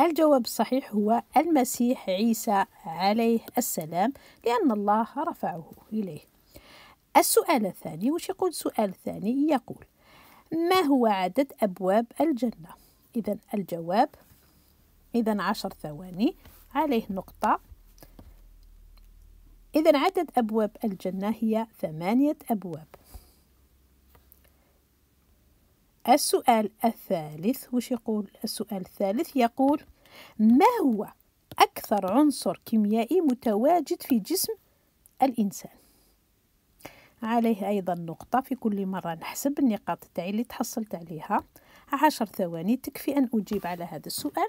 الجواب الصحيح هو المسيح عيسى عليه السلام لأن الله رفعه إليه السؤال الثاني وش يقول السؤال الثاني يقول ما هو عدد أبواب الجنة إذا الجواب إذا عشر ثواني عليه نقطة إذا عدد أبواب الجنة هي ثمانية أبواب السؤال الثالث وش يقول السؤال الثالث يقول ما هو أكثر عنصر كيميائي متواجد في جسم الإنسان عليه أيضا نقطة في كل مرة نحسب النقاط تاعي اللي تحصلت عليها عشر ثواني تكفي أن أجيب على هذا السؤال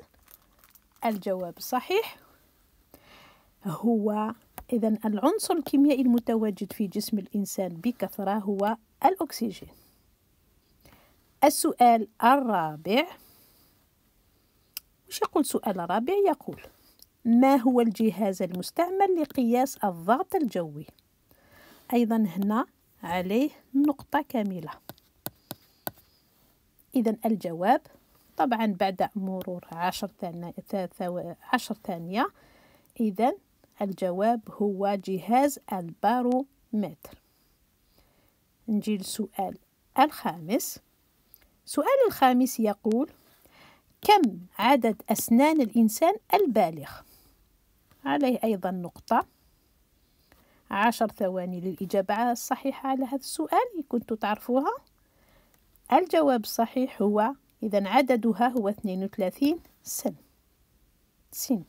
الجواب الصحيح هو إذا العنصر الكيميائي المتواجد في جسم الإنسان بكثرة هو الأكسجين السؤال الرابع وش يقول السؤال الرابع يقول ما هو الجهاز المستعمل لقياس الضغط الجوي أيضا هنا عليه نقطة كاملة إذا الجواب طبعا بعد مرور عشر, عشر ثانية إذا الجواب هو جهاز البارومتر نجي للسؤال الخامس السؤال الخامس يقول كم عدد أسنان الإنسان البالغ؟ عليه أيضا نقطة عشر ثواني للإجابة الصحيحة على هذا السؤال كنت تعرفوها الجواب الصحيح هو إذا عددها هو 32 سن سن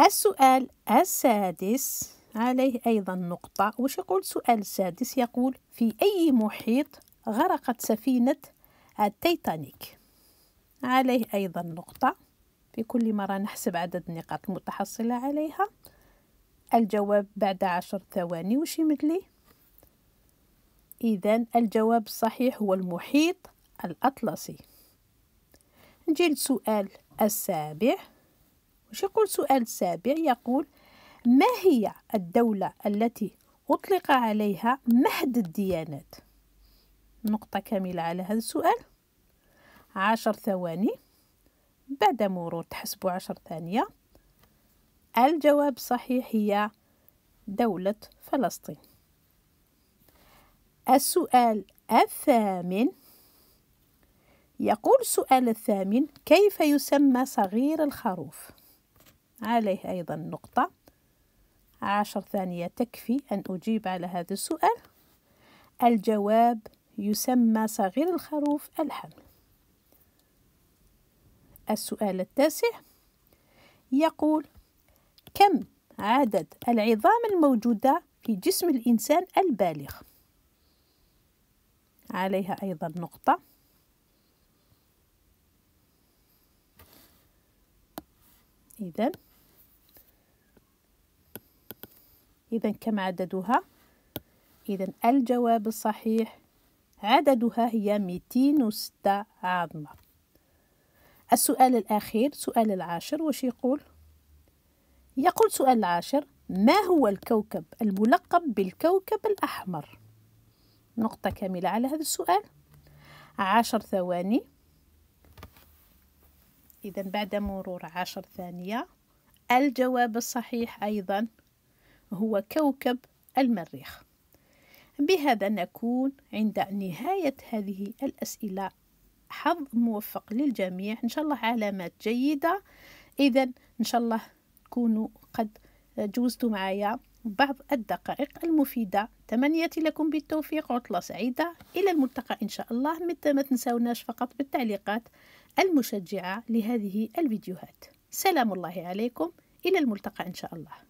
السؤال السادس عليه أيضا نقطة وش يقول السؤال السادس يقول في أي محيط غرقت سفينة التيتانيك عليه أيضا نقطة في كل مرة نحسب عدد النقاط المتحصلة عليها الجواب بعد عشر ثواني وش يمدلي إذا الجواب الصحيح هو المحيط الأطلسي نجي للسؤال السابع وش يقول السؤال السابع يقول ما هي الدولة التي أطلق عليها مهد الديانات نقطة كاملة على هذا السؤال عشر ثواني بعد مرور تحسبوا عشر ثانية الجواب صحيح هي دولة فلسطين السؤال الثامن يقول السؤال الثامن كيف يسمى صغير الخروف عليه أيضا نقطة عشر ثانية تكفي أن أجيب على هذا السؤال الجواب يسمى صغير الخروف الحمل السؤال التاسع يقول كم عدد العظام الموجودة في جسم الإنسان البالغ عليها أيضا نقطة إذا إذا كم عددها؟ إذا الجواب الصحيح عددها هي 206 عظمة السؤال الأخير سؤال العاشر وش يقول؟ يقول سؤال العاشر ما هو الكوكب الملقب بالكوكب الأحمر؟ نقطة كاملة على هذا السؤال عشر ثواني إذا بعد مرور عشر ثانية الجواب الصحيح أيضا هو كوكب المريخ بهذا نكون عند نهاية هذه الأسئلة حظ موفق للجميع إن شاء الله علامات جيدة إذا إن شاء الله تكونوا قد جوزتوا معايا بعض الدقائق المفيدة تمنياتي لكم بالتوفيق عطلة سعيدة إلى الملتقى إن شاء الله متى ما تنسوناش فقط بالتعليقات المشجعة لهذه الفيديوهات سلام الله عليكم إلى الملتقى إن شاء الله